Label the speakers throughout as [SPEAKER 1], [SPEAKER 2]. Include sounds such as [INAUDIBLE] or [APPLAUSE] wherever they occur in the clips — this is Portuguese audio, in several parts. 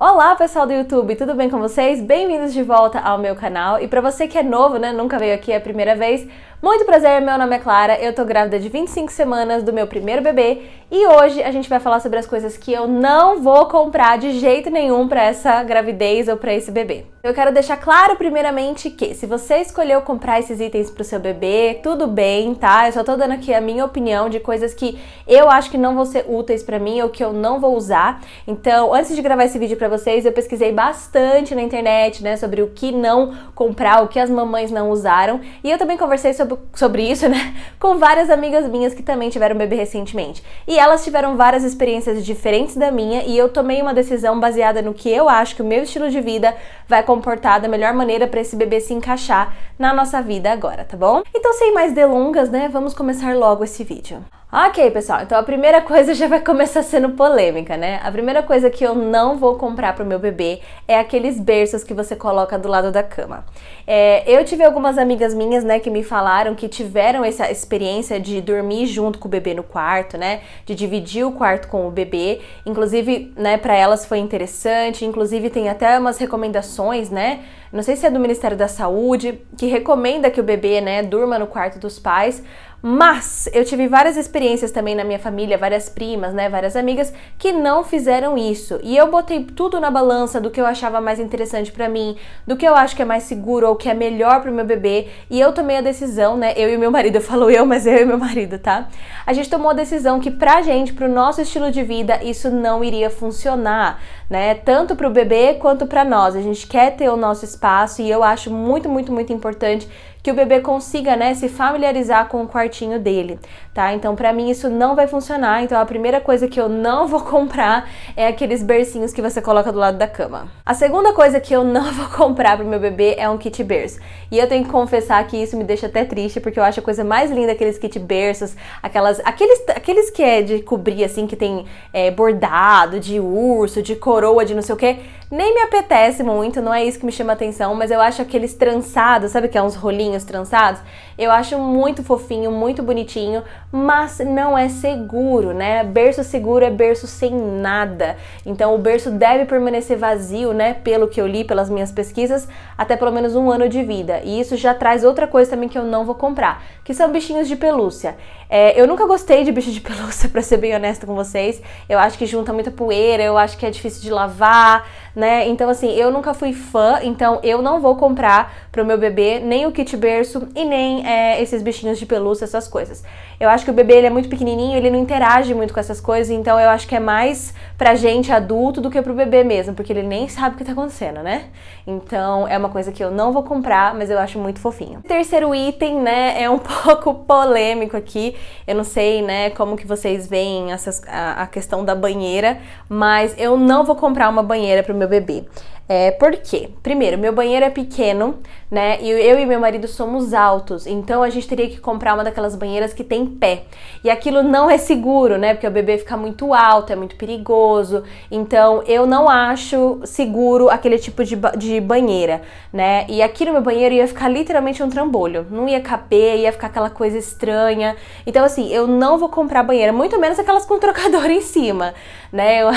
[SPEAKER 1] Olá pessoal do YouTube, tudo bem com vocês? Bem-vindos de volta ao meu canal e para você que é novo, né, nunca veio aqui é a primeira vez, muito prazer, meu nome é Clara, eu tô grávida de 25 semanas do meu primeiro bebê e hoje a gente vai falar sobre as coisas que eu não vou comprar de jeito nenhum para essa gravidez ou para esse bebê. Eu quero deixar claro primeiramente que se você escolheu comprar esses itens pro seu bebê, tudo bem, tá? Eu só tô dando aqui a minha opinião de coisas que eu acho que não vão ser úteis para mim ou que eu não vou usar. Então, antes de gravar esse vídeo para para vocês, eu pesquisei bastante na internet, né, sobre o que não comprar, o que as mamães não usaram, e eu também conversei sobre, sobre isso, né, [LAUGHS] com várias amigas minhas que também tiveram bebê recentemente. E elas tiveram várias experiências diferentes da minha, e eu tomei uma decisão baseada no que eu acho que o meu estilo de vida vai comportar da melhor maneira para esse bebê se encaixar na nossa vida agora, tá bom? Então, sem mais delongas, né, vamos começar logo esse vídeo. Ok, pessoal, então a primeira coisa [LAUGHS] já vai começar sendo polêmica, né? A primeira coisa que eu não vou comprar pro meu bebê é aqueles berços que você coloca do lado da cama. É, eu tive algumas amigas minhas, né, que me falaram que tiveram essa experiência de dormir junto com o bebê no quarto, né? De dividir o quarto com o bebê. Inclusive, né, para elas foi interessante. Inclusive, tem até umas recomendações, né? Não sei se é do Ministério da Saúde, que recomenda que o bebê, né, durma no quarto dos pais mas eu tive várias experiências também na minha família, várias primas, né, várias amigas que não fizeram isso. E eu botei tudo na balança do que eu achava mais interessante para mim, do que eu acho que é mais seguro ou que é melhor pro meu bebê, e eu tomei a decisão, né, eu e meu marido, eu [LAUGHS] falo eu, mas eu e meu marido, tá? A gente tomou a decisão que pra gente, pro nosso estilo de vida, isso não iria funcionar, né? Tanto pro bebê quanto para nós. A gente quer ter o nosso espaço e eu acho muito, muito, muito importante que o bebê consiga, né, se familiarizar com o quartinho dele, tá? Então, para mim isso não vai funcionar. Então, a primeira coisa que eu não vou comprar é aqueles bercinhos que você coloca do lado da cama. A segunda coisa que eu não [LAUGHS] vou comprar pro meu bebê é um kit berço. E eu tenho que confessar que isso me deixa até triste, porque eu acho a coisa mais linda aqueles kit berços, aquelas aqueles aqueles que é de cobrir assim que tem é, bordado de urso, de coroa, de não sei o que nem me apetece muito, não é isso que me chama atenção, mas eu acho aqueles trançados, sabe que é uns rolinhos trançados? Eu acho muito fofinho, muito bonitinho, mas não é seguro, né? Berço seguro é berço sem nada. Então o berço deve permanecer vazio, né? Pelo que eu li, pelas minhas pesquisas, até pelo menos um ano de vida. E isso já traz outra coisa também que eu não vou comprar, que são bichinhos de pelúcia. É, eu nunca gostei de bicho de [LAUGHS] pelúcia, pra ser bem honesta com vocês. Eu acho que junta muita poeira, eu acho que é difícil de lavar, né? Então, assim, eu nunca fui fã, então eu não vou comprar pro meu bebê nem o kit berço e nem é, esses bichinhos de pelúcia, essas coisas. Eu acho que o bebê ele é muito pequenininho, ele não interage muito com essas coisas, então eu acho que é mais pra gente adulto do que pro bebê mesmo, porque ele nem sabe o que tá acontecendo, né? Então é uma coisa que eu não vou comprar, mas eu acho muito fofinho. terceiro item, né, é um [LAUGHS] pouco polêmico aqui. Eu não sei, né, como que vocês veem essas, a, a questão da banheira, mas eu não vou comprar uma banheira pro meu bebê. É, porque, Primeiro, meu banheiro é pequeno, né? E eu e meu marido somos altos, então a gente teria que comprar uma daquelas banheiras que tem pé. E aquilo não é seguro, né? Porque o bebê fica muito alto, é muito perigoso. Então eu não acho seguro aquele tipo de, ba de banheira, né? E aqui no meu banheiro ia ficar literalmente um trambolho, não ia caber, ia ficar aquela coisa estranha. Então, assim, eu não vou comprar banheira, muito menos aquelas com trocador [LAUGHS] em cima, né? Eu,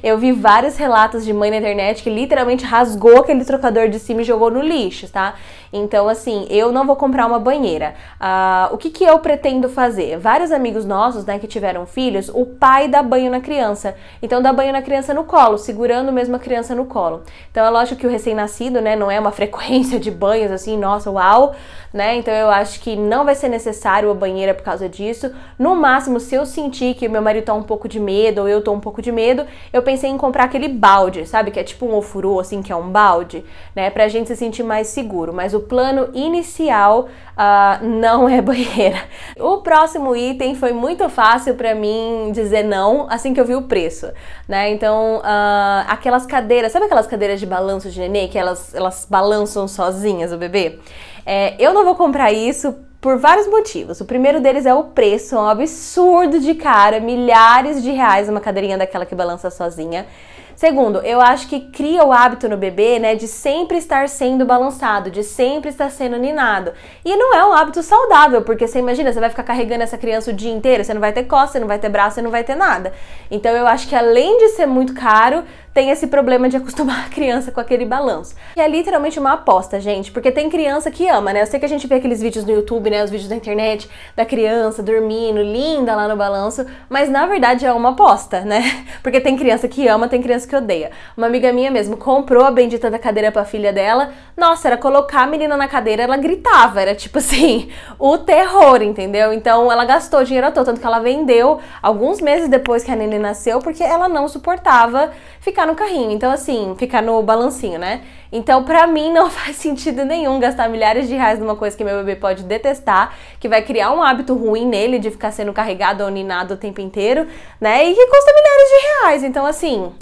[SPEAKER 1] [LAUGHS] eu vi vários relatos de mãe na internet que literalmente rasgou aquele trocador de cima e jogou no lixo, tá? Então, assim, eu não vou comprar uma banheira. Uh, o que, que eu pretendo fazer? Vários amigos nossos, né, que tiveram filhos, o pai dá banho na criança. Então, dá banho na criança no colo, segurando mesmo a criança no colo. Então, é lógico que o recém-nascido, né, não é uma [LAUGHS] frequência de banhos assim, nossa, uau, né? Então, eu acho que não vai ser necessário a banheira por causa disso. No máximo, se eu sentir que meu marido tá um pouco de medo ou eu tô um pouco de medo, eu pensei em comprar aquele balde, sabe? Que é tipo um ofurô, assim, que é um balde, né? Pra gente se sentir mais seguro. Mas o o plano inicial uh, não é banheira. O próximo item foi muito fácil para mim dizer não assim que eu vi o preço, né? Então, uh, aquelas cadeiras, sabe aquelas cadeiras de balanço de nenê que elas, elas balançam sozinhas o bebê? É, eu não vou comprar isso por vários motivos. O primeiro deles é o preço, é um absurdo de cara, é milhares de reais uma cadeirinha daquela que balança sozinha. Segundo, eu acho que cria o hábito no bebê, né, de sempre estar sendo balançado, de sempre estar sendo ninado. E não é um hábito saudável, porque você imagina, você vai ficar carregando essa criança o dia inteiro, você não vai ter costa, você não vai ter braço, você não vai ter nada. Então eu acho que além de ser muito caro, tem esse problema de acostumar a criança com aquele balanço. E é literalmente uma aposta, gente, porque tem criança que ama, né? Eu sei que a gente vê aqueles vídeos no YouTube, né? Os vídeos da internet da criança dormindo, linda lá no balanço, mas na verdade é uma aposta, né? [LAUGHS] Porque tem criança que ama, tem criança que odeia. Uma amiga minha mesmo comprou a bendita da cadeira pra filha dela. Nossa, era colocar a menina na cadeira, ela gritava, era tipo assim, [LAUGHS] o terror, entendeu? Então ela gastou dinheiro à toa, tanto que ela vendeu alguns meses depois que a Nene nasceu, porque ela não suportava ficar ficar no carrinho, então assim, ficar no balancinho, né? Então, pra mim, não [LAUGHS] faz sentido nenhum gastar milhares de reais numa coisa que meu bebê pode detestar, que vai criar um hábito ruim nele de ficar sendo carregado ou ninado o tempo inteiro, né? E que custa milhares de reais. Então, assim,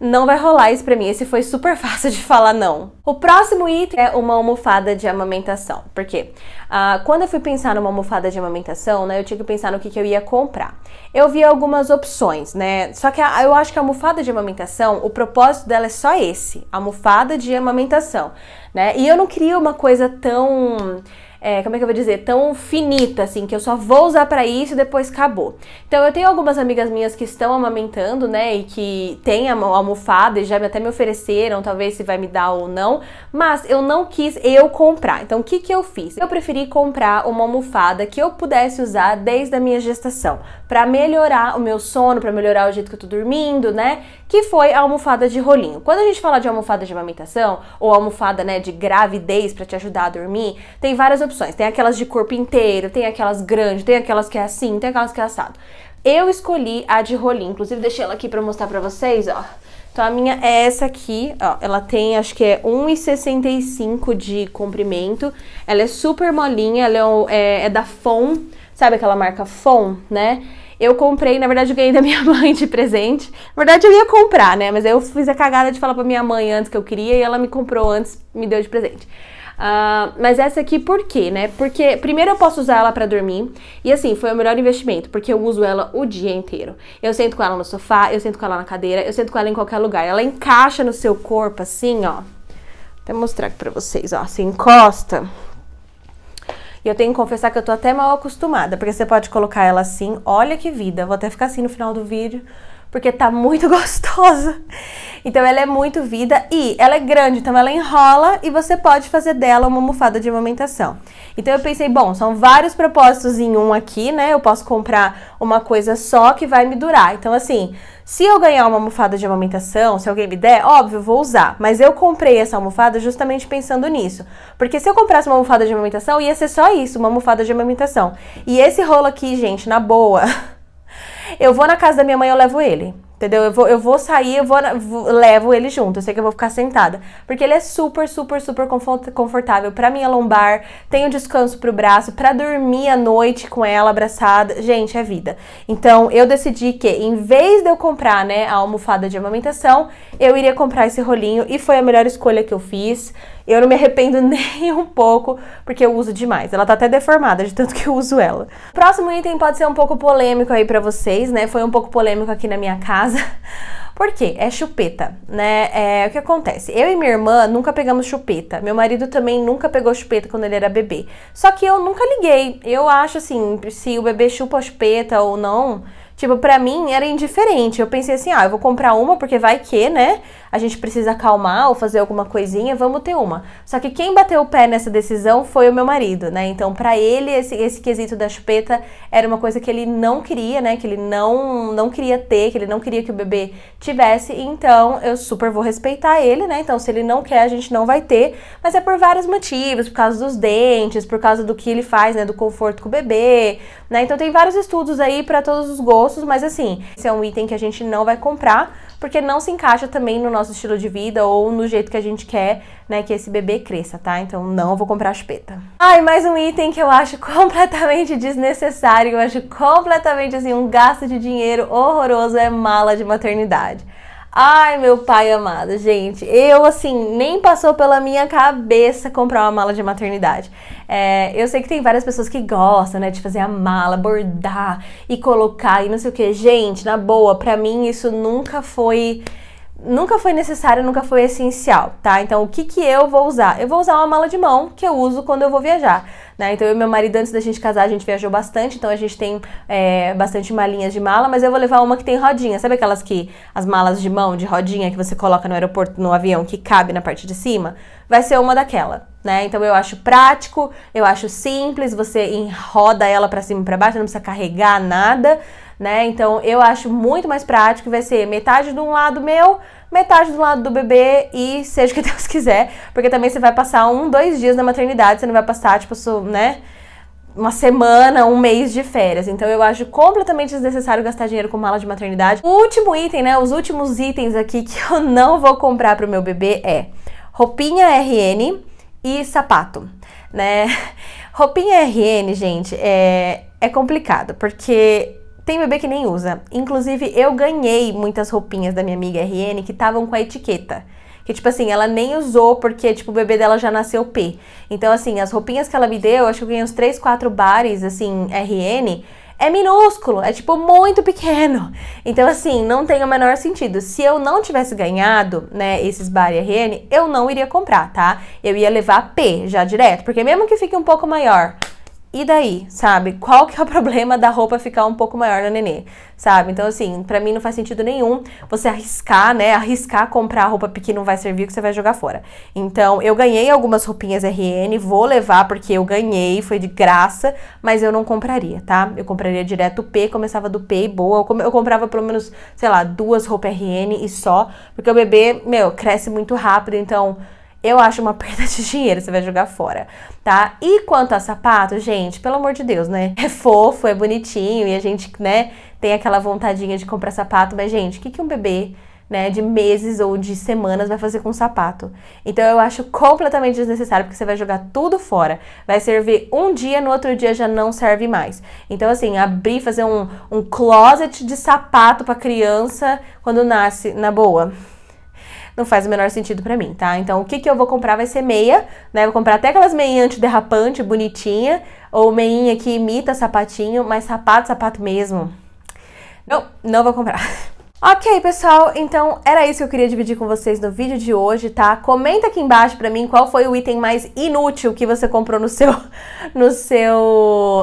[SPEAKER 1] não vai rolar isso pra mim. Esse foi super [LAUGHS] fácil de falar não. O próximo item é uma almofada de amamentação. Porque ah, quando eu fui pensar numa almofada de amamentação, né, eu tinha que pensar no que, que eu ia comprar. Eu vi algumas opções, né? Só que a, eu acho que a almofada de amamentação, o propósito dela é só esse, almofada de amamentação, né? E eu não queria uma coisa tão é, como é que eu vou dizer, tão finita, assim, que eu só vou usar para isso e depois acabou. Então eu tenho algumas amigas minhas que estão amamentando, né, e que têm a almofada e já até me ofereceram, talvez se vai me dar ou não, mas eu não quis eu comprar. Então o que que eu fiz? Eu preferi comprar uma almofada que eu pudesse usar desde a minha gestação, para melhorar o meu sono, para melhorar o jeito que eu tô dormindo, né? que foi a almofada de rolinho. Quando a gente fala de almofada de amamentação, ou almofada né, de gravidez para te ajudar a dormir, tem várias opções. Tem aquelas de corpo inteiro, tem aquelas grandes, tem aquelas que é assim, tem aquelas que é assado. Eu escolhi a de rolinho, inclusive deixei ela aqui para mostrar para vocês, ó. Então a minha é essa aqui, ó, ela tem acho que é 1,65 de comprimento, ela é super molinha, ela é, é, é da FON, sabe aquela marca FON, né? eu comprei, na verdade eu ganhei da minha [LAUGHS] mãe de presente. Na verdade eu ia comprar, né? Mas eu fiz a cagada de falar pra minha mãe antes que eu queria e ela me comprou antes, me deu de presente. Uh, mas essa aqui por quê, né? Porque primeiro eu posso usar ela para dormir e assim foi o melhor investimento porque eu uso ela o dia inteiro. Eu sento com ela no sofá, eu sento com ela na cadeira, eu sento com ela em qualquer lugar. Ela encaixa no seu corpo assim, ó. Vou até mostrar aqui pra vocês, ó. Se encosta, e eu tenho que confessar que eu tô até mal acostumada, porque você pode colocar ela assim, olha que vida, vou até ficar assim no final do vídeo, porque tá muito [LAUGHS] gostosa. Então ela é muito vida e ela é grande, então ela enrola e você pode fazer dela uma almofada de amamentação. Então eu pensei, bom, são vários propósitos em um aqui, né? Eu posso comprar uma coisa só que vai me durar. Então assim, se eu ganhar uma almofada de amamentação, se alguém me der, óbvio, vou usar. Mas eu comprei essa almofada justamente pensando nisso. Porque se eu comprasse uma almofada de amamentação, ia ser só isso, uma almofada de amamentação. E esse rolo aqui, gente, na boa, [LAUGHS] Eu vou na casa da minha mãe, eu levo ele. Entendeu? Eu vou, eu vou sair, eu vou, vou, levo ele junto. Eu sei que eu vou ficar sentada. Porque ele é super, super, super confortável pra minha lombar. tem um descanso pro braço, pra dormir à noite com ela abraçada. Gente, é vida. Então eu decidi que, em vez de eu comprar, né, a almofada de amamentação, eu iria comprar esse rolinho. E foi a melhor escolha que eu fiz. Eu não me arrependo [LAUGHS] nem um pouco, porque eu uso demais. Ela tá até deformada de tanto que eu uso ela. próximo item pode ser um pouco polêmico aí para vocês, né? Foi um pouco polêmico aqui na minha casa. [LAUGHS] Por quê? É chupeta, né? É o que acontece. Eu e minha irmã nunca pegamos chupeta. Meu marido também nunca pegou chupeta quando ele era bebê. Só que eu nunca liguei. Eu acho assim, se o bebê chupa a chupeta ou não, Tipo, pra mim era indiferente. Eu pensei assim, ah, eu vou comprar uma porque vai que, né? a gente precisa acalmar ou fazer alguma coisinha, vamos ter uma. Só que quem bateu o pé nessa decisão foi o meu marido, né? Então, para ele, esse, esse quesito da chupeta era uma coisa que ele não queria, né? Que ele não, não queria ter, que ele não queria que o bebê tivesse. Então, eu super vou respeitar ele, né? Então, se ele não quer, a gente não vai ter. Mas é por vários motivos, por causa dos dentes, por causa do que ele faz, né? Do conforto com o bebê, né? Então, tem vários estudos aí para todos os gostos, mas assim, esse é um item que a gente não vai comprar porque não se encaixa também no nosso estilo de vida ou no jeito que a gente quer, né, que esse bebê cresça, tá? Então não vou comprar chupeta. Ai, ah, mais um item que eu acho [LAUGHS] completamente desnecessário, eu acho completamente assim um gasto de dinheiro horroroso é mala de maternidade. Ai, meu pai amado, gente, eu assim, nem passou pela minha cabeça comprar uma mala de maternidade. É, eu sei que tem várias pessoas que gostam, né, de fazer a mala, bordar e colocar e não sei o que. Gente, na boa, pra mim isso nunca foi nunca foi necessário, nunca foi essencial, tá? Então, o que que eu vou usar? Eu vou usar uma mala de mão que eu uso quando eu vou viajar, né? Então, eu e meu marido, antes da gente casar, a gente viajou bastante, então a gente tem é, bastante malinhas de mala, mas eu vou levar uma que tem rodinha. Sabe aquelas que, as malas de mão, de rodinha, que você coloca no aeroporto, no avião, que cabe na parte de cima? Vai ser uma daquela. Né? Então eu acho prático, eu acho simples, você enroda ela para cima e para baixo, não precisa carregar nada, né? Então eu acho muito mais prático, vai ser metade de um lado meu, metade do lado do bebê e seja o que [LAUGHS] Deus quiser, porque também você vai passar um, dois dias na maternidade, você não vai passar tipo, né? uma semana, um mês de férias. Então eu acho completamente desnecessário gastar dinheiro com mala de maternidade. O último item, né? Os últimos itens aqui que eu não vou comprar pro meu bebê é roupinha RN e sapato, né? [LAUGHS] Roupinha RN, gente, é, é complicado, porque tem bebê que nem usa. Inclusive, eu ganhei muitas roupinhas da minha amiga RN que estavam com a etiqueta. Que, tipo assim, ela nem usou porque, tipo, o bebê dela já nasceu P. Então, assim, as roupinhas que ela me deu, acho que eu ganhei uns 3, 4 bares, assim, RN, é minúsculo, é tipo muito pequeno. Então, assim, não tem o menor sentido. Se eu não tivesse ganhado, né, esses Bar RN, eu não iria comprar, tá? Eu ia levar P já direto, porque mesmo que fique um pouco maior, e daí, sabe? Qual que é o [LAUGHS] problema da roupa ficar um pouco maior na nenê, sabe? Então, assim, para mim não faz sentido nenhum você arriscar, né? Arriscar comprar roupa que não vai servir, que você vai jogar fora. Então, eu ganhei algumas roupinhas RN, vou levar porque eu ganhei, foi de graça, mas eu não compraria, tá? Eu compraria direto o P, começava do P e boa. Eu comprava pelo menos, sei lá, duas roupas RN e só, porque o bebê, meu, cresce muito rápido, então eu acho uma [LAUGHS] perda de dinheiro, você vai jogar fora, tá? E quanto a sapato, gente, pelo amor de Deus, né? É fofo, é bonitinho e a gente, né, tem aquela vontadinha de comprar sapato, mas, gente, o que, que um bebê. Né, de meses ou de semanas vai fazer com sapato. Então eu acho completamente desnecessário porque você vai jogar tudo fora. Vai servir um dia, no outro dia já não serve mais. Então assim, abrir, fazer um, um closet de sapato para criança quando nasce, na boa, não faz o menor sentido para mim, tá? Então o que, que eu vou comprar vai ser meia, né? Vou comprar até aquelas meias antiderrapante, bonitinha, ou meinha que imita sapatinho, mas sapato, sapato mesmo. Não, não vou comprar. [LAUGHS] Ok, pessoal, então era isso que eu queria dividir com vocês no vídeo de hoje, tá? Comenta aqui embaixo pra mim qual foi o item mais inútil que você comprou no seu, [LAUGHS] no seu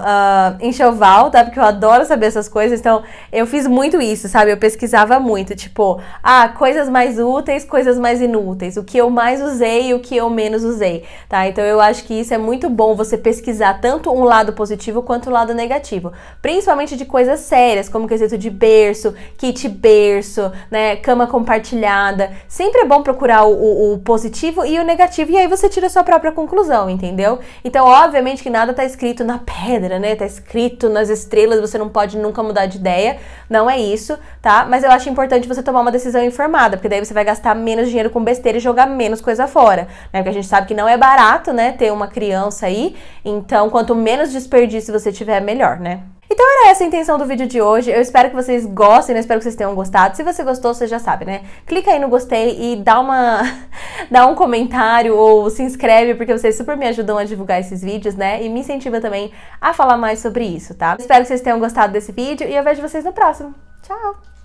[SPEAKER 1] uh, enxoval, tá? Porque eu adoro saber essas coisas, então eu fiz muito isso, sabe? Eu pesquisava muito, tipo, ah, coisas mais úteis, coisas mais inúteis, o que eu mais usei e o que eu menos usei, tá? Então eu acho que isso é muito bom você pesquisar tanto um lado positivo quanto o um lado negativo, principalmente de coisas sérias, como quesito de berço, kit berço, berço, né? Cama compartilhada. Sempre é bom procurar o, o, positivo e o negativo, e aí você tira a sua própria conclusão, entendeu? Então, obviamente que nada tá escrito na pedra, né? Tá escrito nas estrelas, você não pode nunca mudar de ideia. Não é isso, tá? Mas eu acho importante você tomar uma decisão informada, porque daí você vai gastar menos dinheiro com besteira e jogar menos coisa fora, né? Porque a gente sabe que não é barato, né? Ter uma criança aí. Então, quanto menos desperdício você tiver, melhor, né? Então era essa a intenção do vídeo de hoje. Eu espero que vocês gostem, eu né? espero que vocês tenham gostado. Se você gostou, você já sabe, né? Clica aí no gostei e dá uma [LAUGHS] dá um comentário ou se inscreve, porque vocês super me ajudam a divulgar esses vídeos, né? E me incentiva também a falar mais sobre isso, tá? Espero que vocês tenham gostado desse vídeo e eu vejo vocês no próximo. Tchau!